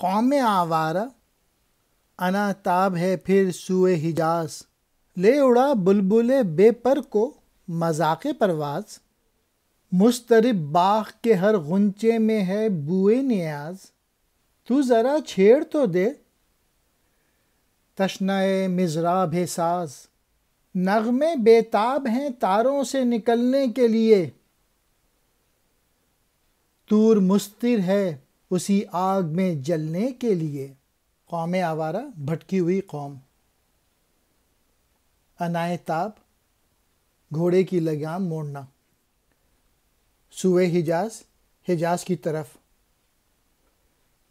कौम आवारा अनाताब है फिर सुए हिजाज ले उड़ा बुलबुल बेपर को मजाक परवाज मुस्तरब बाग के हर गुंचे में है बुए नियाज तू ज़रा छेड़ तो दे तशनाए मिजराब है साज नगमे बेताब हैं तारों से निकलने के लिए तूर मुस्तिर है उसी आग में जलने के लिए कौम आवारा भटकी हुई कौम अनाए ताप घोड़े की लगाम मोड़ना सूए हिजाज हिजाज की तरफ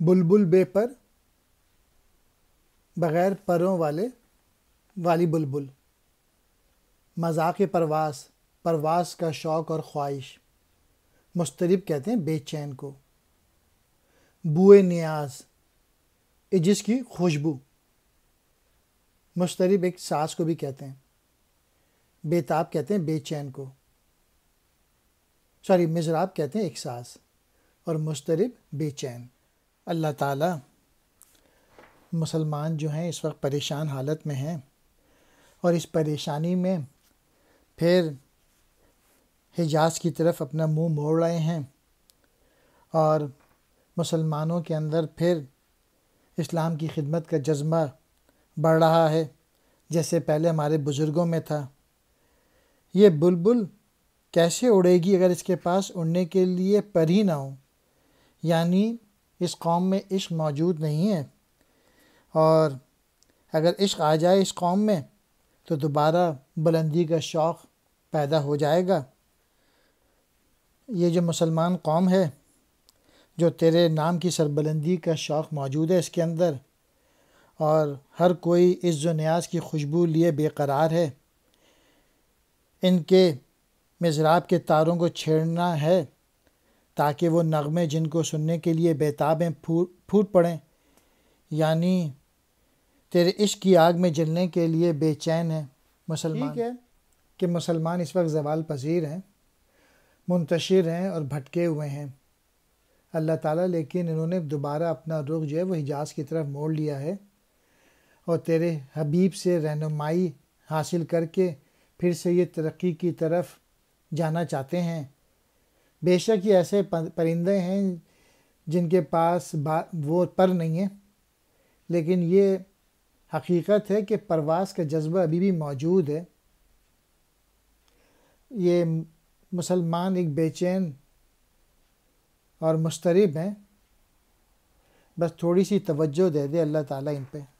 बुलबुल बेपर बग़ैर परों वाले वाली बुलबुल मजाक परवास परवास का शौक़ और ख्वाहिश मुस्तरब कहते हैं बेचैन को बुए न्याज ये जिसकी खुशबू मुश्तरब एक सास को भी कहते हैं बेताब कहते हैं बेचैन को सॉरी मिजराब कहते हैं एक सास और मुश्तरब बेचैन अल्लाह ताला मुसलमान जो हैं इस वक्त परेशान हालत में हैं और इस परेशानी में फिर हिजाज की तरफ अपना मुंह मोड़ रहे हैं और मुसलमानों के अंदर फिर इस्लाम की खिदमत का जज्बा बढ़ रहा है जैसे पहले हमारे बुज़ुर्गों में था ये बुलबुल कैसे उड़ेगी अगर इसके पास उड़ने के लिए पर ही ना हो यानी इस कौम में इश्क मौजूद नहीं है और अगर इश्क आ जाए इस कौम में तो दोबारा बुलंदी का शौक़ पैदा हो जाएगा ये जो मुसलमान कौम है जो तेरे नाम की सरबलंदी का शौक़ मौजूद है इसके अंदर और हर कोई इस न्याज की खुशबू लिए बेकरार है इनके मज़राब के तारों को छेड़ना है ताकि वो नगमे जिनको सुनने के लिए बेताबें फूट फूट पड़ें यानी तेरे इश्क की आग में जलने के लिए बेचैन है मुसलमान है कि मुसलमान इस वक्त जवाल पजीर हैं मुंतशिर हैं और भटके हुए हैं अल्लाह ताला लेकिन इन्होंने दोबारा अपना रुख जो है वो हिजाज की तरफ मोड़ लिया है और तेरे हबीब से रहनुमाई हासिल करके फिर से ये तरक्की की तरफ जाना चाहते हैं बेशक ये ऐसे परिंदे हैं जिनके पास वो पर नहीं है लेकिन ये हकीकत है कि परवास का जज्बा अभी भी मौजूद है ये मुसलमान एक बेचैन और मुस्तरब हैं बस थोड़ी सी तवज्जो दे दे अल्लाह ताला इन पर